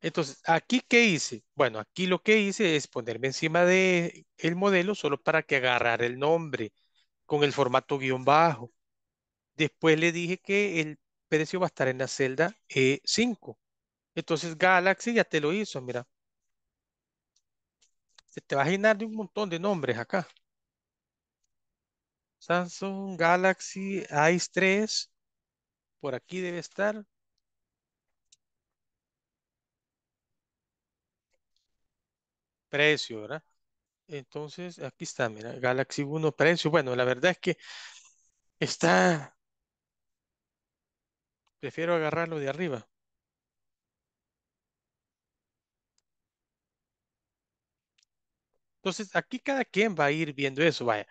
Entonces, ¿aquí qué hice? Bueno, aquí lo que hice es ponerme encima de modelo solo para que agarrar el nombre con el formato guión bajo. Después le dije que el precio va a estar en la celda E5. Entonces Galaxy ya te lo hizo, mira. Se te va a llenar de un montón de nombres acá. Samsung Galaxy Ice 3 por aquí debe estar. Precio, ¿verdad? Entonces, aquí está, mira, Galaxy 1 precio. Bueno, la verdad es que está... Prefiero agarrarlo de arriba. Entonces, aquí cada quien va a ir viendo eso, vaya.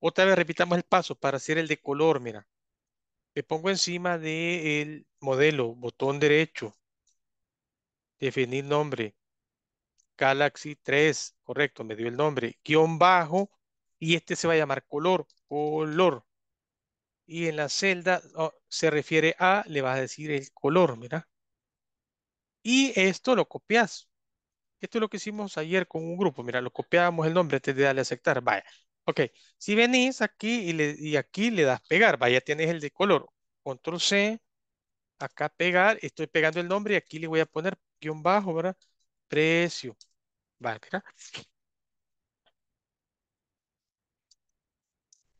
Otra vez repitamos el paso para hacer el de color, mira le pongo encima del modelo, botón derecho, definir nombre, Galaxy 3, correcto, me dio el nombre, guión bajo, y este se va a llamar color, color. Y en la celda oh, se refiere a, le vas a decir el color, mira. Y esto lo copias. Esto es lo que hicimos ayer con un grupo. Mira, lo copiábamos el nombre antes de darle a aceptar. Vaya, Ok, si venís aquí y, aquí le das pegar, vaya, tienes el de color, control C, acá pegar, estoy pegando el nombre y aquí le voy a poner guión bajo, ¿verdad? Precio. Vale,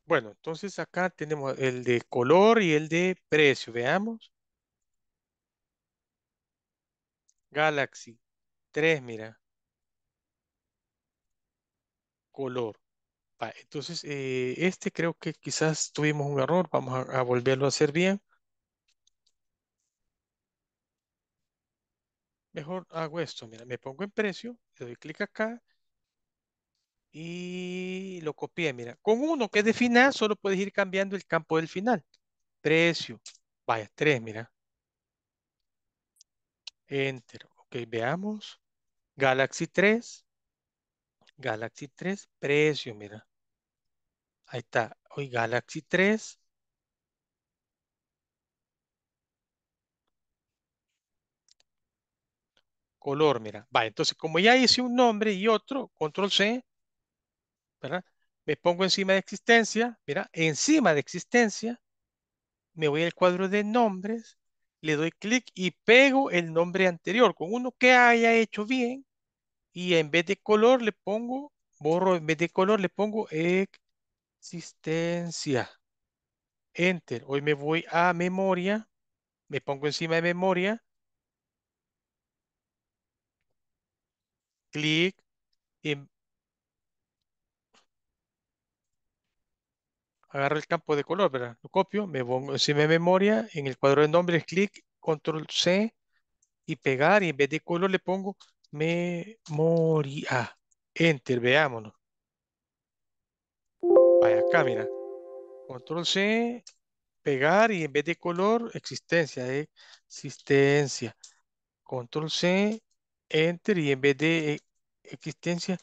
Bueno, entonces acá tenemos el de color y el de precio, veamos. Galaxy 3, mira. Color entonces, eh, este creo que quizás tuvimos un error. Vamos a, volverlo a hacer bien. Mejor hago esto. Mira, me pongo en precio, le doy clic acá y lo copié. Mira, con uno que es de final, solo puedes ir cambiando el campo del final. Precio. Vaya, tres, mira. Enter. Ok, veamos. Galaxy 3. Galaxy 3, precio, mira. Ahí está. Hoy Galaxy 3. Color, mira. Va, entonces como ya hice un nombre y otro, control C, ¿verdad? Me pongo encima de existencia, mira, encima de existencia, me voy al cuadro de nombres, le doy clic y pego el nombre anterior con uno que haya hecho bien y en vez de color le pongo, borro en vez de color le pongo existencia. Enter. Hoy me voy a memoria, me pongo encima de memoria. Clic em, agarro el campo de color, ¿verdad? Lo copio, me pongo encima de memoria, en el cuadro de nombres, clic, control C y pegar, y en vez de color le pongo memoria. Enter, veámonos. Vaya acá, mira. Control C, pegar y en vez de color, existencia, eh, existencia. Control C, enter y en vez de eh, existencia,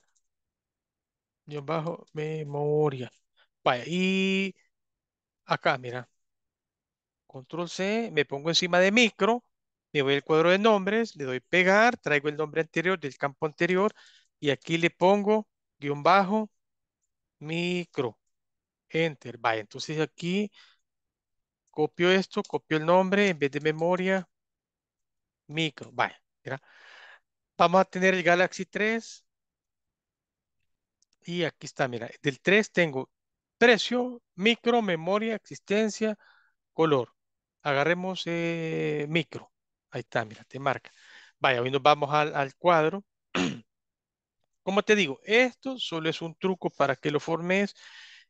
yo bajo memoria. Vaya, y acá, mira. Control C, me pongo encima de micro me voy al cuadro de nombres, le doy pegar, traigo el nombre anterior del campo anterior y aquí le pongo guión bajo micro. Enter. Vaya, entonces aquí copio esto, copio el nombre en vez de memoria micro. Vaya, mira. Vamos a tener el Galaxy 3. Y aquí está, mira. Del 3 tengo precio, micro, memoria, existencia, color. Agarremos eh, micro. Ahí está, mira, te marca. Vaya, hoy nos vamos al, cuadro. Como te digo, esto solo es un truco para que lo formes.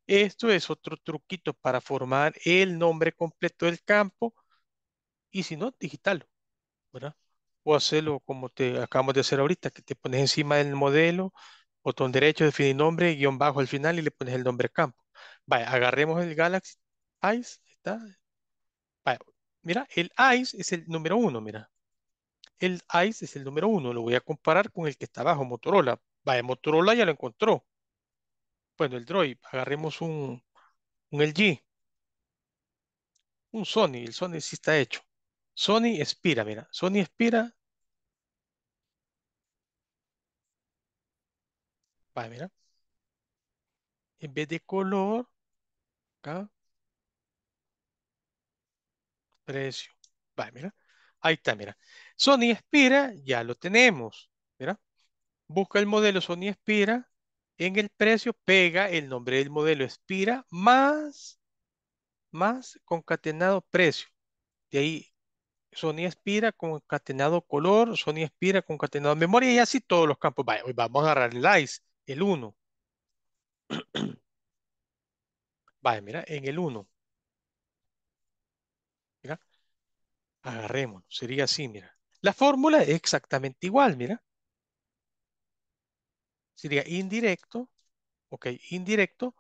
Esto es otro truquito para formar el nombre completo del campo. Y si no, digitallo, ¿verdad? O hacerlo como te acabamos de hacer ahorita, que te pones encima del modelo, botón derecho, definir nombre, guión bajo al final y le pones el nombre campo. Vaya, agarremos el Galaxy Ahí está, Mira, el ICE es el número uno, mira. El ICE es el número uno. Lo voy a comparar con el que está abajo, Motorola. Vaya, Motorola ya lo encontró. Bueno, el Droid. Agarremos un, un LG. Un Sony. El Sony sí está hecho. Sony expira, mira. Sony expira. Vaya, mira. En vez de color, acá precio. Vale, mira. Ahí está, mira. Sony Spira, ya lo tenemos. Mira. Busca el modelo Sony Espira. En el precio pega el nombre del modelo Espira más, más concatenado precio. De ahí Sony Spira concatenado color, Sony Spira concatenado memoria y así todos los campos. Vale, hoy vamos a agarrar el ICE, el 1. Vale, mira, en el 1. Agarrémonos. Sería así, mira. La fórmula es exactamente igual, mira. Sería indirecto, ok, indirecto.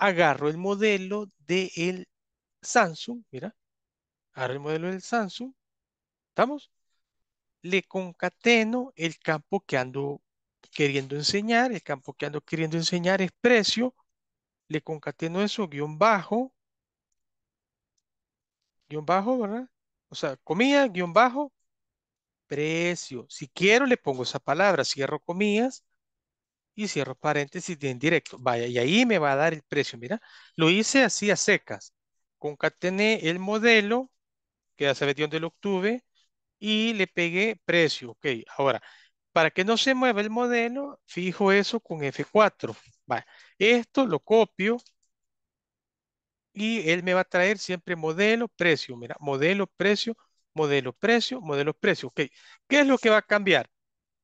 Agarro el modelo del el Samsung, mira. Agarro el modelo del Samsung. ¿Estamos? Le concateno el campo que ando queriendo enseñar. El campo que ando queriendo enseñar es precio. Le concateno eso, guión bajo. Guión bajo, ¿verdad? O sea, comía guión bajo, precio. Si quiero, le pongo esa palabra, cierro comillas y cierro paréntesis de indirecto. Vaya, y ahí me va a dar el precio. Mira, lo hice así a secas. Concatené el modelo, que ya sabes de dónde lo obtuve, y le pegué precio. Ok, ahora, para que no se mueva el modelo, fijo eso con F4. Vaya, esto lo copio y él me va a traer siempre modelo, precio. Mira, modelo, precio, modelo, precio, modelo, precio. Ok, ¿qué es lo que va a cambiar?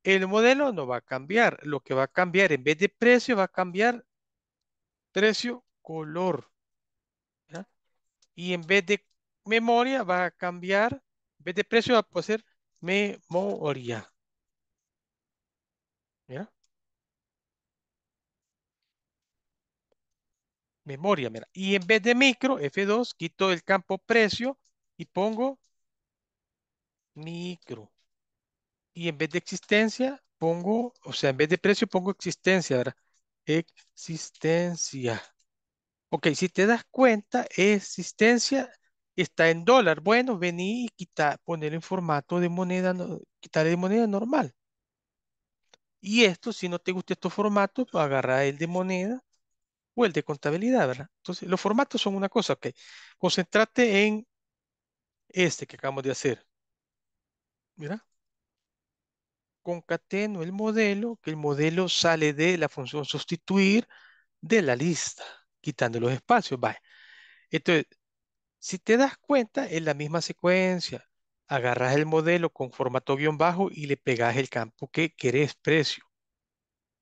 El modelo no va a cambiar. Lo que va a cambiar en vez de precio va a cambiar precio, color. Y en vez de memoria va a cambiar, en vez de precio va a ser memoria. memoria. Mira. Y en vez de micro, F2, quito el campo precio y pongo micro. Y en vez de existencia, pongo, o sea, en vez de precio, pongo existencia, Existencia. Ok, si te das cuenta, existencia está en dólar. Bueno, vení y quita, poner en formato de moneda, quitar de moneda normal. Y esto, si no te gusta estos formatos, agarra el de moneda o el de contabilidad, ¿verdad? Entonces, los formatos son una cosa, ok. Concentrate en este que acabamos de hacer. Mira. Concateno el modelo, que el modelo sale de la función sustituir de la lista, quitando los espacios, ¿vale? Entonces, si te das cuenta, es la misma secuencia. Agarras el modelo con formato guión bajo y le pegas el campo que querés precio.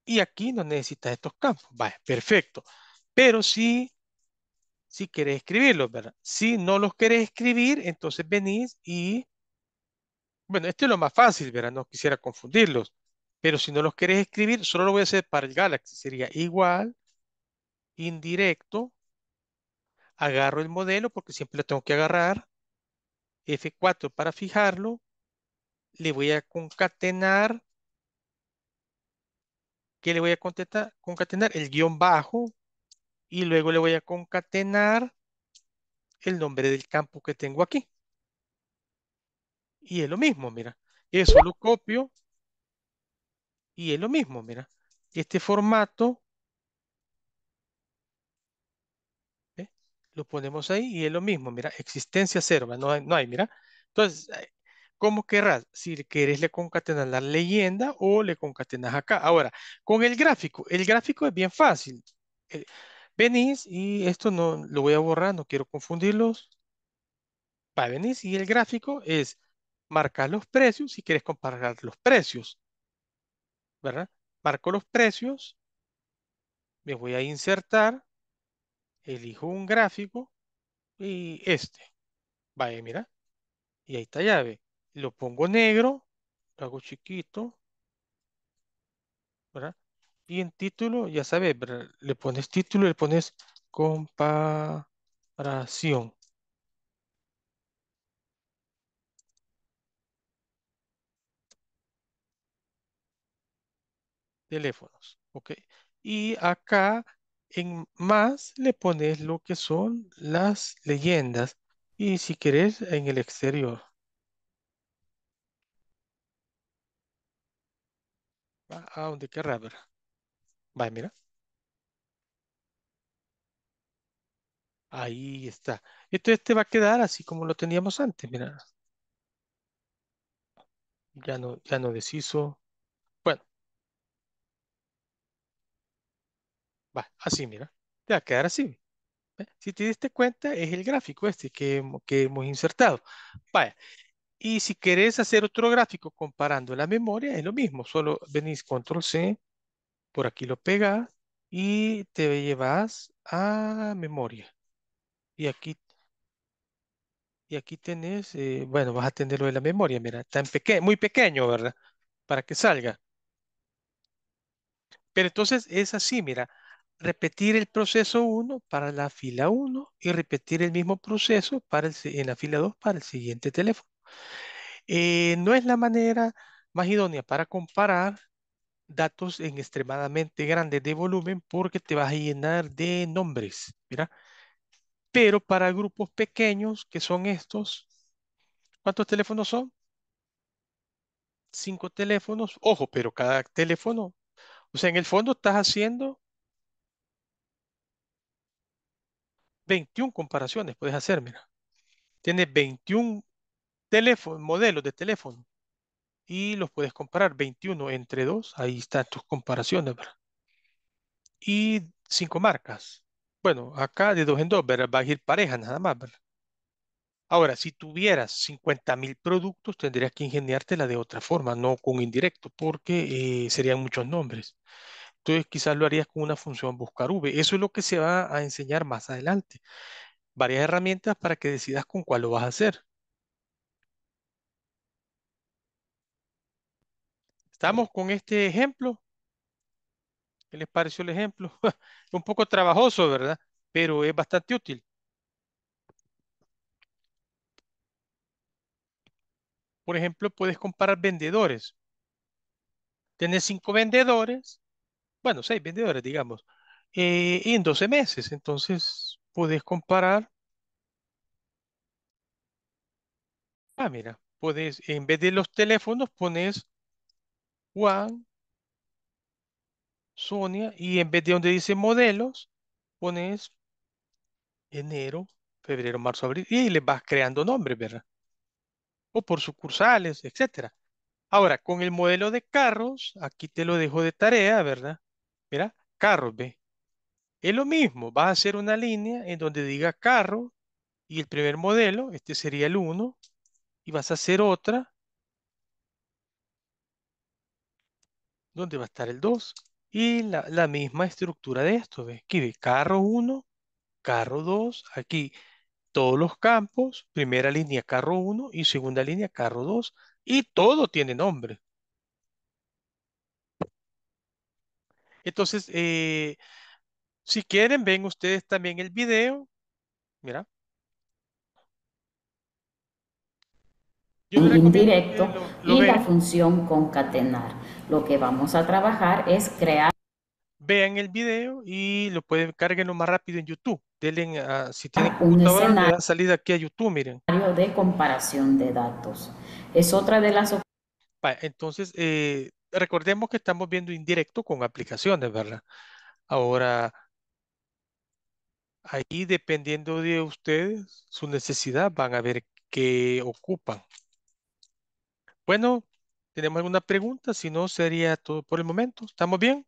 Y aquí no necesitas estos campos. ¿vale? perfecto. Pero si, si querés escribirlos, ¿verdad? Si no los querés escribir, entonces venís y, bueno, esto es lo más fácil, ¿verdad? No quisiera confundirlos. Pero si no los querés escribir, solo lo voy a hacer para el Galaxy. Sería igual, indirecto, agarro el modelo porque siempre lo tengo que agarrar, F4 para fijarlo, le voy a concatenar, ¿qué le voy a concatenar? El guión bajo, y luego le voy a concatenar el nombre del campo que tengo aquí. Y es lo mismo, mira. Eso lo copio y es lo mismo, mira. y Este formato ¿eh? lo ponemos ahí y es lo mismo, mira. Existencia cero, no hay, mira. Entonces, eh, ¿cómo querrás? Si quieres le concatenas la leyenda o le concatenas acá. Ahora, con el gráfico. El gráfico es bien fácil. Eh, Venís y esto no lo voy a borrar, no quiero confundirlos. Va, venís y el gráfico es marcar los precios si quieres comparar los precios. ¿Verdad? Marco los precios. Me voy a insertar. Elijo un gráfico y este. Vaya, mira. Y ahí está llave. Lo pongo negro. Lo hago chiquito. ¿Verdad? Y en título, ya sabes, le pones título, le pones comparación. Teléfonos, ¿ok? Y acá en más le pones lo que son las leyendas y si querés en el exterior. A donde querrá ¿verdad? Vaya, mira. Ahí está. esto este va a quedar así como lo teníamos antes, mira. Ya no, ya no deshizo. Bueno, va, así, mira. Te va a quedar así. ¿Eh? Si te diste cuenta, es el gráfico este que, que hemos insertado. Vaya. Y si querés hacer otro gráfico comparando la memoria, es lo mismo. Solo venís control C, por aquí lo pega y te llevas a memoria. Y aquí, y aquí tenés, eh, bueno, vas a tener lo de la memoria, mira, tan muy pequeño, ¿verdad? Para que salga. Pero entonces es así, mira, repetir el proceso 1 para la fila 1 y repetir el mismo proceso para en la fila 2 para el siguiente teléfono. Eh, no es la manera más idónea para comparar datos en extremadamente grande de volumen porque te vas a llenar de nombres, mira. Pero para grupos pequeños, que son estos, ¿cuántos teléfonos son? Cinco teléfonos, ojo, pero cada teléfono, o sea, en el fondo estás haciendo 21 comparaciones, puedes hacer, mira. Tienes 21 teléfonos, modelos de teléfono y los puedes comparar. 21 entre 2, ahí están tus comparaciones, ¿verdad? Y cinco marcas. Bueno, acá de dos en dos, Va a ir pareja nada más, ¿verdad? Ahora, si tuvieras 50.000 productos, tendrías que ingeniártela de otra forma, no con indirecto, porque eh, serían muchos nombres. Entonces, quizás lo harías con una función buscar V. Eso es lo que se va a enseñar más adelante. Varias herramientas para que decidas con cuál lo vas a hacer. ¿Estamos con este ejemplo? ¿Qué les pareció el ejemplo? Un poco trabajoso, ¿verdad? Pero es bastante útil. Por ejemplo, puedes comparar vendedores. Tienes cinco vendedores, bueno, seis vendedores, digamos, eh, en 12 meses. Entonces, puedes comparar. Ah, mira, puedes, en vez de los teléfonos, pones Juan, Sonia, y en vez de donde dice modelos, pones enero, febrero, marzo, abril, y le vas creando nombres, ¿verdad? O por sucursales, etc. Ahora, con el modelo de carros, aquí te lo dejo de tarea, ¿verdad? Mira, carros, B. Es lo mismo, vas a hacer una línea en donde diga carro y el primer modelo, este sería el 1, y vas a hacer otra ¿Dónde va a estar el 2. Y la, misma estructura de esto, ¿ves? Aquí ve carro 1, carro 2, aquí todos los campos, primera línea carro 1 y segunda línea carro 2, y todo tiene nombre. Entonces, eh, si quieren, ven ustedes también el video. Mira. Yo y y la función concatenar lo que vamos a trabajar es crear. Vean el video y lo pueden lo más rápido en YouTube. Denle a, ah, si tienen una salida aquí a YouTube, miren. De comparación de datos. Es otra de las... Entonces, eh, recordemos que estamos viendo indirecto con aplicaciones, ¿verdad? Ahora, ahí dependiendo de ustedes, su necesidad, van a ver qué ocupan. Bueno, ¿Tenemos alguna pregunta? Si no, sería todo por el momento. ¿Estamos bien?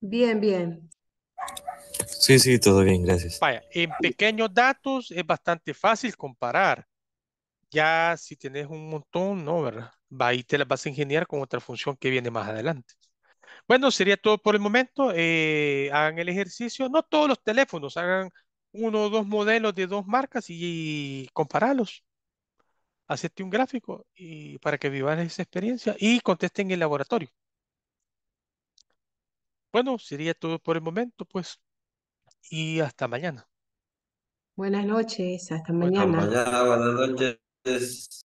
Bien, bien. Sí, sí, todo bien, gracias. Vaya, en pequeños datos es bastante fácil comparar. Ya si tienes un montón, no, ¿verdad? Va, ahí te las vas a ingeniar con otra función que viene más adelante. Bueno, sería todo por el momento. Eh, hagan el ejercicio. No todos los teléfonos, hagan uno o dos modelos de dos marcas y, compararlos. Hacerte un gráfico y para que vivas esa experiencia y contesten en el laboratorio. Bueno, sería todo por el momento, pues. Y hasta mañana. Buenas noches, hasta mañana. Hasta mañana, buenas noches.